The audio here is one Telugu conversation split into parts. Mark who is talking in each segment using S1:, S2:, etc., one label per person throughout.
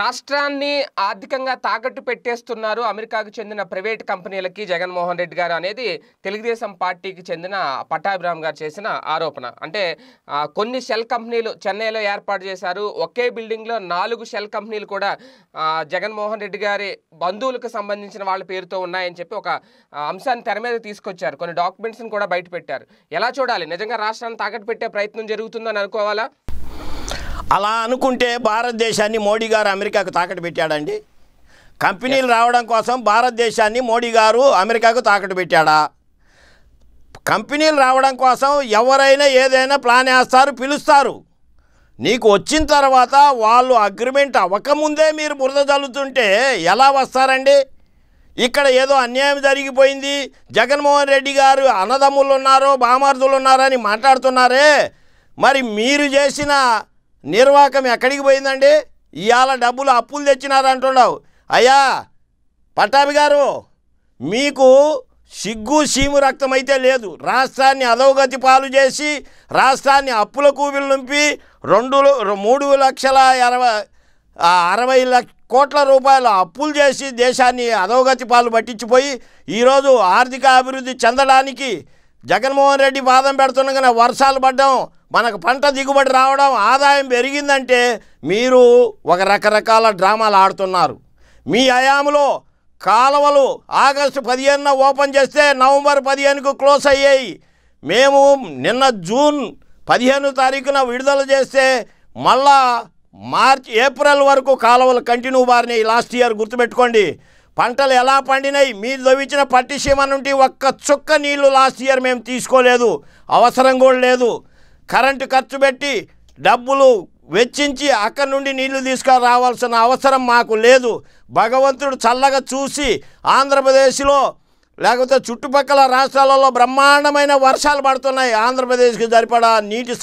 S1: రాష్ట్రాన్ని ఆర్థికంగా తాకట్టు పెట్టేస్తున్నారు అమెరికాకు చెందిన ప్రైవేట్ కంపెనీలకి జగన్మోహన్ రెడ్డి గారు అనేది తెలుగుదేశం పార్టీకి చెందిన పట్టాభిరామ్ గారు చేసిన ఆరోపణ అంటే కొన్ని షెల్ కంపెనీలు చెన్నైలో ఏర్పాటు చేశారు ఒకే బిల్డింగ్లో నాలుగు షెల్ కంపెనీలు కూడా జగన్మోహన్ రెడ్డి గారి బంధువులకు సంబంధించిన వాళ్ళ పేరుతో ఉన్నాయని చెప్పి ఒక అంశాన్ని తెర మీద తీసుకొచ్చారు కొన్ని డాక్యుమెంట్స్ని కూడా బయటపెట్టారు ఎలా చూడాలి నిజంగా రాష్ట్రాన్ని తాకట్టు పెట్టే ప్రయత్నం జరుగుతుందని అనుకోవాలా
S2: అలా అనుకుంటే భారతదేశాన్ని మోడీ గారు అమెరికాకు తాకట్టు పెట్టాడండి కంపెనీలు రావడం కోసం భారతదేశాన్ని మోడీ గారు అమెరికాకు తాకట్టు పెట్టాడా కంపెనీలు రావడం కోసం ఎవరైనా ఏదైనా ప్లాన్ వేస్తారు పిలుస్తారు నీకు వచ్చిన తర్వాత వాళ్ళు అగ్రిమెంట్ అవ్వకముందే మీరు బురద చల్లుతుంటే ఎలా వస్తారండి ఇక్కడ ఏదో అన్యాయం జరిగిపోయింది జగన్మోహన్ రెడ్డి గారు అన్నదమ్ములు ఉన్నారు బామార్దులు ఉన్నారని మాట్లాడుతున్నారే మరి మీరు చేసిన నిర్వాకం ఎక్కడికి పోయిందండి ఇవాళ డబ్బులు అప్పులు తెచ్చినారంటున్నావు అయ్యా పట్టాభి గారు మీకు సిగ్గు సీము రక్తం అయితే లేదు రాష్ట్రాన్ని అధోగతి పాలు చేసి రాష్ట్రాన్ని అప్పుల కూబిలు నింపి రెండు మూడు లక్షల అరవై అరవై లక్ష కోట్ల రూపాయలు అప్పులు చేసి దేశాన్ని అధోగతి పాలు పట్టించిపోయి ఈరోజు ఆర్థిక అభివృద్ధి చెందడానికి జగన్మోహన్ రెడ్డి వాదం పెడుతుండగానే వర్షాలు పడ్డాం మనకు పంట దిగుబడి రావడం ఆదాయం పెరిగిందంటే మీరు ఒక రకరకాల డ్రామాలు ఆడుతున్నారు మీ అయాములో కాలువలు ఆగస్టు పదిహేనున ఓపెన్ చేస్తే నవంబర్ పదిహేనుకు క్లోజ్ అయ్యాయి మేము నిన్న జూన్ పదిహేను తారీఖున విడుదల చేస్తే మళ్ళా మార్చ్ ఏప్రిల్ వరకు కాలువలు కంటిన్యూ బారినాయి లాస్ట్ ఇయర్ గుర్తుపెట్టుకోండి పంటలు ఎలా పండినాయి మీరు దొవిచ్చిన పట్టిసీమ నుండి ఒక్క చుక్క నీళ్లు లాస్ట్ ఇయర్ మేము తీసుకోలేదు అవసరం కూడా లేదు కరెంటు ఖర్చు పెట్టి డబ్బులు వెచ్చించి అక్కడి నుండి నీళ్లు తీసుకురావాల్సిన అవసరం మాకు లేదు భగవంతుడు చల్లగా చూసి ఆంధ్రప్రదేశ్లో లేకపోతే చుట్టుపక్కల రాష్ట్రాలలో బ్రహ్మాండమైన వర్షాలు పడుతున్నాయి ఆంధ్రప్రదేశ్కి సరిపడా నీటి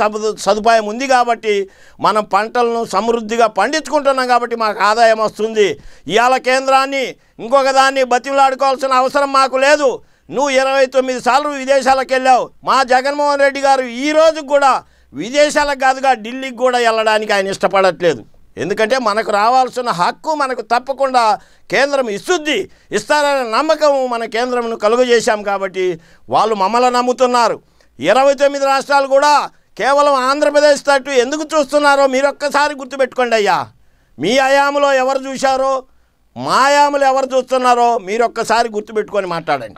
S2: సదుపాయం ఉంది కాబట్టి మనం పంటలను సమృద్ధిగా పండించుకుంటున్నాం కాబట్టి మాకు ఆదాయం వస్తుంది ఇవాళ కేంద్రాన్ని ఇంకొక దాన్ని బతిలాడుకోవాల్సిన అవసరం మాకు లేదు నువ్వు ఇరవై తొమ్మిది సార్లు విదేశాలకు వెళ్ళావు మా జగన్మోహన్ రెడ్డి గారు ఈరోజు కూడా విదేశాలకు కాదుగా ఢిల్లీకి కూడా వెళ్ళడానికి ఆయన ఇష్టపడట్లేదు ఎందుకంటే మనకు రావాల్సిన హక్కు మనకు తప్పకుండా కేంద్రం ఇస్తుంది ఇస్తారనే నమ్మకం మన కేంద్రంను కలుగజేశాం కాబట్టి వాళ్ళు మమ్మల్ని నమ్ముతున్నారు ఇరవై తొమ్మిది రాష్ట్రాలు కూడా కేవలం ఆంధ్రప్రదేశ్ తట్టు ఎందుకు చూస్తున్నారో మీరొక్కసారి గుర్తుపెట్టుకోండి అయ్యా మీ అయాములో ఎవరు చూశారో మాయాములు ఎవరు చూస్తున్నారో మీరొక్కసారి గుర్తుపెట్టుకొని మాట్లాడండి